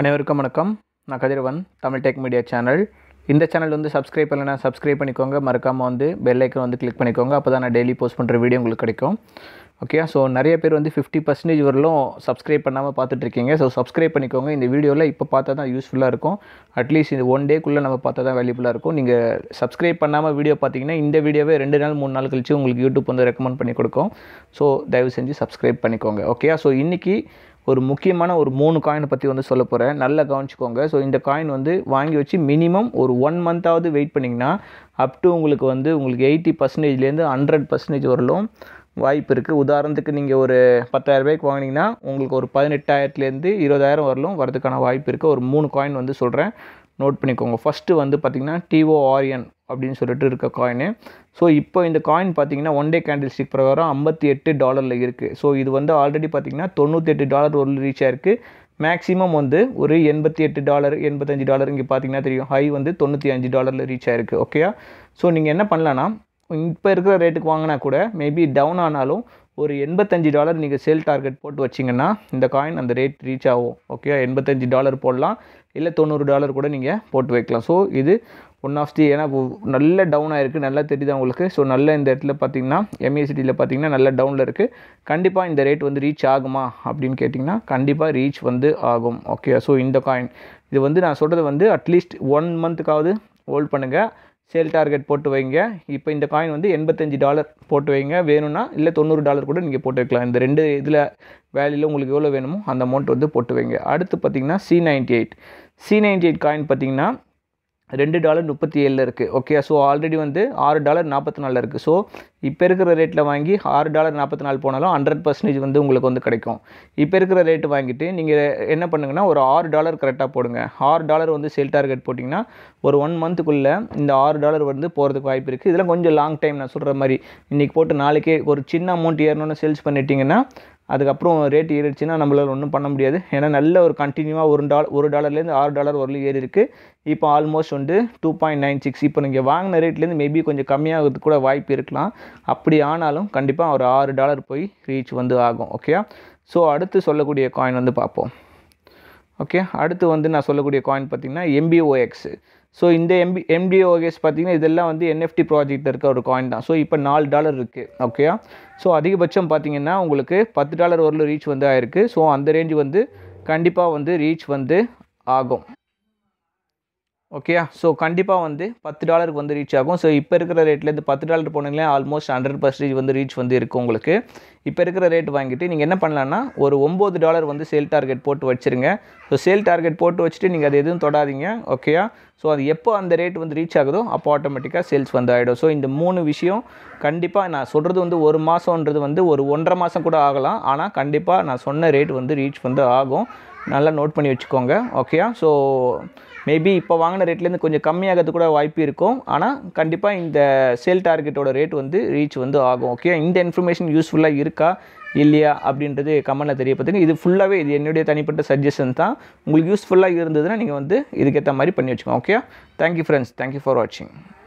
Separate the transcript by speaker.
Speaker 1: அனைவருக்கும் வணக்கம் நான் Kathiravan Tamil tech media channel இந்த சேனல் வந்து சப்ஸ்கிரைப் பண்ணலாம் சப்ஸ்கிரைப் பண்ணிக்கோங்க மறக்காமல் வந்து பெல் ஐக்கன் வந்து கிளிக் பண்ணிக்கோங்க அப்போ தான் நான் டெய்லி போஸ்ட் பண்ணுற வீடியோ உங்களுக்கு கிடைக்கும் ஓகே ஸோ நிறைய பேர் வந்து ஃபிஃப்டி பர்சன்டேஜ் வரலும் சப்ஸ்கிரைப் பண்ணாமல் பார்த்துட்ருக்கீங்க ஸோ சப்ஸ்கிரைப் பண்ணிக்கோங்க இந்த வீடியோவில் இப்போ பார்த்தா தான் யூஸ்ஃபுல்லாக இருக்கும் அட்லீஸ்ட் இந்த ஒன் டேக்குள்ளே நம்ம பார்த்தா தான் வேல்யூபுல்லாக இருக்கும் நீங்கள் சப்ஸ்கிரைப் பண்ணாமல் வீடியோ பார்த்தீங்கன்னா இந்த வீடியோவே ரெண்டு நாள் மூணு நாள் கழித்து உங்களுக்கு யூடியூப் வந்து ரெக்கமெண்ட் பண்ணி கொடுக்கும் ஸோ தயவு செஞ்சு சப்ஸ்கிரைப் பண்ணிக்கோங்க ஓகே ஸோ இன்றைக்கி ஒரு முக்கியமான ஒரு மூணு காயினை பற்றி வந்து சொல்ல போகிறேன் நல்லா கவனிச்சிக்கோங்க ஸோ இந்த காயின் வந்து வாங்கி வச்சு மினிமம் ஒரு ஒன் மந்தாவது வெயிட் பண்ணிங்கன்னா அப் டு உங்களுக்கு வந்து உங்களுக்கு எயிட்டி பர்சன்டேஜ்லேருந்து ஹண்ட்ரட் பர்சன்டேஜ் வரலும் வாய்ப்பு இருக்குது உதாரணத்துக்கு நீங்கள் ஒரு ரூபாய்க்கு வாங்கினீங்கன்னா உங்களுக்கு ஒரு பதினெட்டாயிரத்துலேருந்து இருபதாயிரம் வரலும் வரதுக்கான வாய்ப்பு இருக்குது ஒரு மூணு காயின் வந்து சொல்கிறேன் நோட் பண்ணிக்கோங்க ஃபஸ்ட்டு வந்து பார்த்திங்கன்னா டிஓஆர்என் அப்படின்னு சொல்லிட்டு இருக்க காயினு ஸோ இப்போ இந்த காயின் பார்த்தீங்கன்னா ஒன் டே கேண்டில் ஸ்டிக் பிரகாரம் ஐம்பத்தி எட்டு டாலரில் இருக்குது ஸோ இது வந்து ஆல்ரெடி பார்த்திங்கன்னா தொண்ணூற்றி எட்டு டாலர் ஒரு ரீச் ஆயிருக்கு மேக்ஸிமம் வந்து ஒரு எண்பத்தி எட்டு டாலர் எண்பத்தஞ்சு டாலர் இங்கே பார்த்தீங்கன்னா தெரியும் ஹை வந்து தொண்ணூற்றி அஞ்சு டாலரில் ரீச் ஆயிருக்கு ஓகேயா ஸோ நீங்கள் என்ன பண்ணலான்னா இப்போ இருக்கிற ரேட்டுக்கு வாங்கினா கூட மேபி டவுன் ஆனாலும் ஒரு எண்பத்தஞ்சு டாலர் நீங்கள் சேல் டார்கெட் போட்டு வச்சிங்கன்னா இந்த காயின் அந்த ரேட் ரீச் ஆகும் ஓகே எண்பத்தஞ்சு டாலர் போடலாம் இல்லை தொண்ணூறு டாலர் கூட நீங்கள் போட்டு வைக்கலாம் ஸோ இது ஒன் ஆஃப் தி ஏன்னா நல்ல டவுன் ஆகிருக்கு நல்லா தெரியுது அவங்களுக்கு ஸோ நல்ல இந்த இடத்துல பார்த்தீங்கன்னா எம்ஏசிட்டியில் பார்த்தீங்கன்னா நல்ல டவுனில் இருக்குது கண்டிப்பாக இந்த ரேட் வந்து ரீச் ஆகுமா அப்படின்னு கேட்டிங்கன்னா கண்டிப்பாக ரீச் வந்து ஆகும் ஓகே ஸோ இந்த காயின் இது வந்து நான் சொல்கிறது வந்து அட்லீஸ்ட் ஒன் மந்த்துக்காவது ஹோல்ட் பண்ணுங்கள் சேல் டார்கெட் போட்டு வைங்க இப்போ இந்த காயின் வந்து எண்பத்தஞ்சு டாலர் போட்டு வைங்க வேணும்னா இல்லை தொண்ணூறு டாலர் கூட நீங்கள் போட்டு வைக்கலாம் இந்த ரெண்டு இதில் வேலையில் உங்களுக்கு எவ்வளோ வேணுமோ அந்த அமௌண்ட் வந்து போட்டு வைங்க அடுத்து பார்த்திங்கன்னா C ninety eight C ninety eight coin பார்த்திங்கன்னா ரெண்டு டாலர் முப்பத்தி ஏழில் இருக்குது ஓகே ஸோ ஆல்ரெடி வந்து ஆறு டாலர் நாற்பத்தி நாலில் இருக்குது ஸோ இப்போ இருக்கிற ரேட்டில் வாங்கி ஆறு டாலர் நாற்பத்தி நாலு போனாலும் ஹண்ட்ரட் பர்சன்டேஜ் வந்து உங்களுக்கு வந்து கிடைக்கும் இப்போ இருக்கிற ரேட்டு வாங்கிட்டு நீங்கள் என்ன பண்ணுங்கன்னா ஒரு ஆறு டாலர் கரெக்டாக போடுங்க ஆறு டாலர் வந்து சேல் டார்கெட் போட்டிங்கன்னா ஒரு ஒன் மந்த்துக்குள்ளே இந்த ஆறு டாலர் வந்து போகிறதுக்கு வாய்ப்பு இருக்குது இதெல்லாம் கொஞ்சம் லாங் டைம் நான் சொல்கிற மாதிரி இன்றைக்கி போட்டு நாளைக்கே ஒரு சின்ன அமௌண்ட் ஏறணும்னு சேல்ஸ் பண்ணிட்டீங்கன்னா அதுக்கப்புறம் ரேட் ஏறிடுச்சுன்னா நம்மளால் ஒன்றும் பண்ண முடியாது ஏன்னா நல்ல ஒரு கண்டினியூவாக ஒரு டாலர் ஒரு டாலர்லேருந்து ஆறு டாலர் வரலும் ஏறி இருக்குது இப்போ ஆல்மோஸ்ட் வந்து டூ பாயிண்ட் நைன் சிக்ஸ் இப்போ நீங்கள் வாங்கின ரேட்லேருந்து மேபி கொஞ்சம் கம்மியாகிறது கூட வாய்ப்பு இருக்கலாம் அப்படி ஆனாலும் கண்டிப்பாக ஒரு ஆறு டாலர் போய் ரீச் வந்து ஆகும் ஓகே ஸோ அடுத்து சொல்லக்கூடிய காயின் வந்து பார்ப்போம் ஓகே அடுத்து வந்து நான் சொல்லக்கூடிய காயின் பார்த்திங்கன்னா எம்பிஓஎக்ஸு ஸோ இந்த எம்பி எம்டிஓஎஸ் பார்த்திங்கன்னா இதெல்லாம் வந்து என்எஃப்டி ப்ராஜெக்ட் இருக்க ஒரு காயின் தான் ஸோ இப்போ நாலு டாலர் இருக்குது ஓகேயா ஸோ அதிகபட்சம் பார்த்திங்கன்னா உங்களுக்கு பத்து டாலர் வரலும் ரீச் வந்து ஆயிருக்கு ஸோ அந்த ரேஞ்சு வந்து கண்டிப்பாக வந்து ரீச் வந்து ஆகும் ஓகேயா ஸோ கண்டிப்பாக வந்து பத்து டாலருக்கு வந்து ரீச் ஆகும் ஸோ இப்போ இருக்கிற ரேட்லேருந்து பத்து டாலர் போனீங்களே ஆல்மோஸ்ட் ஹண்ட்ரட் பர்சன்டேஜ் வந்து ரீச் வந்து இருக்கும் உங்களுக்கு இப்போ இருக்கிற ரேட் வாங்கிட்டு நீங்கள் என்ன பண்ணலான்னா ஒரு ஒம்பது டாலர் வந்து சேல் டார்கெட் போட்டு வச்சுருங்க ஸோ சேல் டார்கெட் போட்டு வச்சுட்டு நீங்கள் அது எதுவும் தொடாதீங்க ஓகேயா ஸோ அது எப்போ அந்த ரேட் வந்து ரீச் ஆகுதோ அப்போ ஆட்டோமேட்டிக்காக சேல்ஸ் வந்து ஆகிடும் ஸோ இந்த மூணு விஷயம் கண்டிப்பாக நான் சொல்கிறது வந்து ஒரு மாதன்றது வந்து ஒரு ஒன்றரை மாதம் கூட ஆகலாம் ஆனால் கண்டிப்பாக நான் சொன்ன ரேட் வந்து ரீச் வந்து ஆகும் நல்லா நோட் பண்ணி வச்சுக்கோங்க ஓகேயா ஸோ மேபி இப்போ வாங்கின ரேட்லேருந்து கொஞ்சம் கம்மியாகிறது கூட வாய்ப்பு இருக்கும் ஆனால் கண்டிப்பாக இந்த சேல் டார்கெட்டோட ரேட் வந்து ரீச் வந்து ஆகும் ஓகே இந்த இன்ஃபர்மேஷன் யூஸ்ஃபுல்லாக இருக்கா இல்லையா அப்படின்றது கமெண்ட்டில் தெரியப்படுத்துங்க இது ஃபுல்லாகவே இது என்னுடைய தனிப்பட்ட சஜஷன் தான் உங்களுக்கு யூஸ்ஃபுல்லாக இருந்ததுன்னா நீங்கள் வந்து இதுக்கேற்ற மாதிரி பண்ணி வச்சுக்கோங்க okay thank you friends thank you for வாட்சிங்